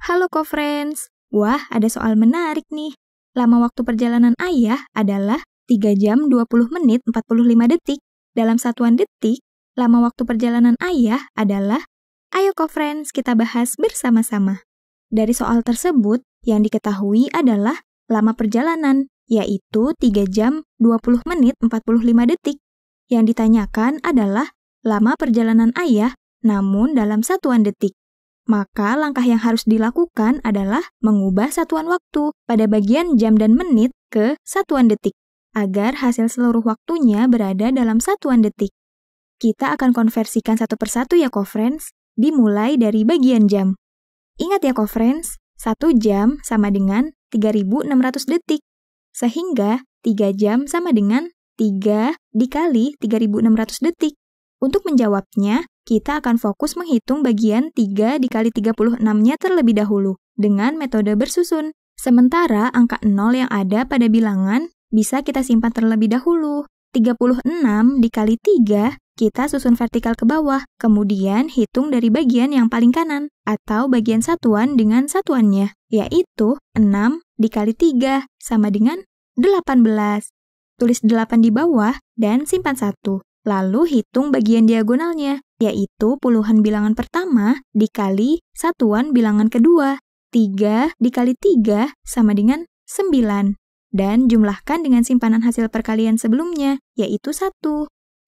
Halo co-friends. Wah, ada soal menarik nih. Lama waktu perjalanan ayah adalah 3 jam 20 menit 45 detik. Dalam satuan detik, lama waktu perjalanan ayah adalah Ayo co-friends, kita bahas bersama-sama. Dari soal tersebut, yang diketahui adalah lama perjalanan, yaitu 3 jam 20 menit 45 detik. Yang ditanyakan adalah lama perjalanan ayah, namun dalam satuan detik. Maka langkah yang harus dilakukan adalah mengubah satuan waktu pada bagian jam dan menit ke satuan detik, agar hasil seluruh waktunya berada dalam satuan detik. Kita akan konversikan satu persatu ya, Kofrens, dimulai dari bagian jam. Ingat ya, Kofrens, satu jam sama dengan 3600 detik, sehingga 3 jam sama dengan 3 dikali 3600 detik. Untuk menjawabnya, kita akan fokus menghitung bagian 3 dikali 36-nya terlebih dahulu dengan metode bersusun. Sementara angka 0 yang ada pada bilangan bisa kita simpan terlebih dahulu. 36 dikali 3 kita susun vertikal ke bawah, kemudian hitung dari bagian yang paling kanan atau bagian satuan dengan satuannya, yaitu 6 dikali 3 sama dengan 18. Tulis 8 di bawah dan simpan 1. Lalu hitung bagian diagonalnya, yaitu puluhan bilangan pertama dikali satuan bilangan kedua. 3 dikali 3 sama dengan 9. Dan jumlahkan dengan simpanan hasil perkalian sebelumnya, yaitu 1.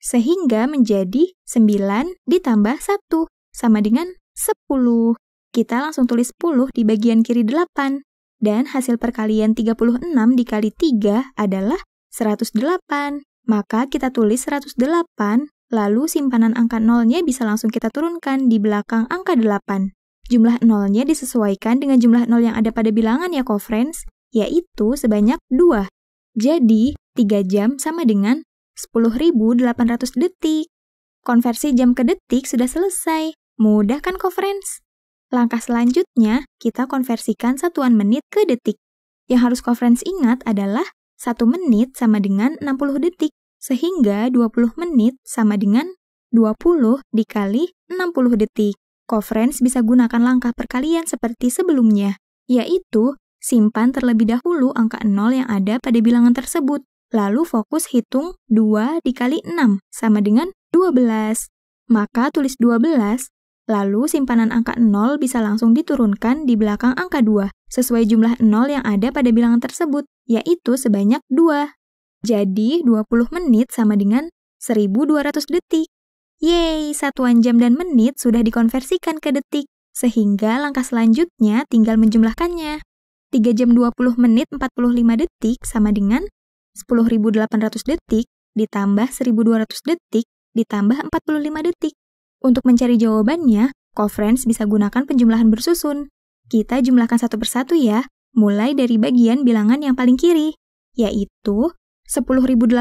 Sehingga menjadi 9 ditambah 1 sama dengan 10. Kita langsung tulis 10 di bagian kiri 8. Dan hasil perkalian 36 dikali 3 adalah 108. Maka kita tulis 108 Lalu simpanan angka nolnya bisa langsung kita turunkan di belakang angka 8. Jumlah nolnya disesuaikan dengan jumlah nol yang ada pada bilangan ya, co-friends, yaitu sebanyak 2. Jadi, 3 jam sama dengan 10.800 detik. Konversi jam ke detik sudah selesai. Mudah kan, co-friends? Langkah selanjutnya, kita konversikan satuan menit ke detik. Yang harus co-friends ingat adalah 1 menit sama dengan 60 detik. Sehingga 20 menit sama dengan 20 dikali 60 detik. Conference bisa gunakan langkah perkalian seperti sebelumnya, yaitu simpan terlebih dahulu angka 0 yang ada pada bilangan tersebut. Lalu fokus hitung 2 dikali 6 sama dengan 12. Maka tulis 12, lalu simpanan angka 0 bisa langsung diturunkan di belakang angka 2 sesuai jumlah 0 yang ada pada bilangan tersebut, yaitu sebanyak 2. Jadi 20 menit sama dengan 1200 detik. Yeay, satuan jam dan menit sudah dikonversikan ke detik, sehingga langkah selanjutnya tinggal menjumlahkannya. 3 jam 20 menit 45 detik sama dengan 10.800 detik ditambah 1.200 detik ditambah 45 detik. Untuk mencari jawabannya, Conference bisa gunakan penjumlahan bersusun. Kita jumlahkan satu persatu ya, mulai dari bagian bilangan yang paling kiri, yaitu 10.800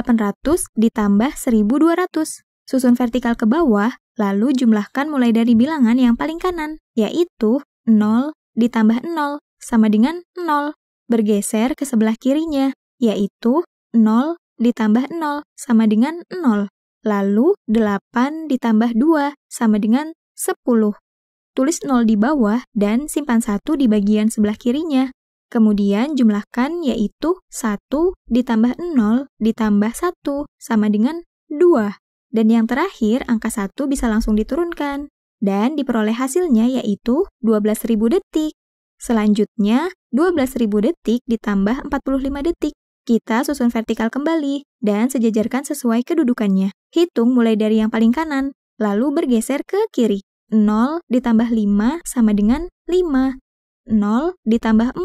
ditambah 1.200. Susun vertikal ke bawah, lalu jumlahkan mulai dari bilangan yang paling kanan, yaitu 0 ditambah 0 sama dengan 0. Bergeser ke sebelah kirinya, yaitu 0 ditambah 0 sama dengan 0. Lalu 8 ditambah 2 sama dengan 10. Tulis 0 di bawah dan simpan 1 di bagian sebelah kirinya. Kemudian jumlahkan yaitu 1 ditambah 0 ditambah 1 sama dengan 2. Dan yang terakhir, angka 1 bisa langsung diturunkan. Dan diperoleh hasilnya yaitu 12.000 detik. Selanjutnya, 12.000 detik ditambah 45 detik. Kita susun vertikal kembali dan sejajarkan sesuai kedudukannya. Hitung mulai dari yang paling kanan, lalu bergeser ke kiri. 0 ditambah 5 sama dengan 5. 0 ditambah 4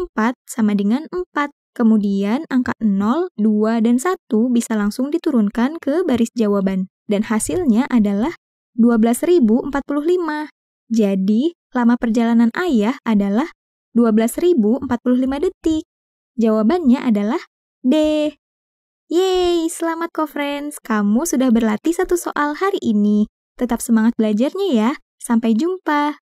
sama dengan 4. Kemudian angka 0, 2, dan 1 bisa langsung diturunkan ke baris jawaban. Dan hasilnya adalah 12.045. Jadi, lama perjalanan ayah adalah 12.045 detik. Jawabannya adalah D. Yeay, selamat kok friends. Kamu sudah berlatih satu soal hari ini. Tetap semangat belajarnya ya. Sampai jumpa.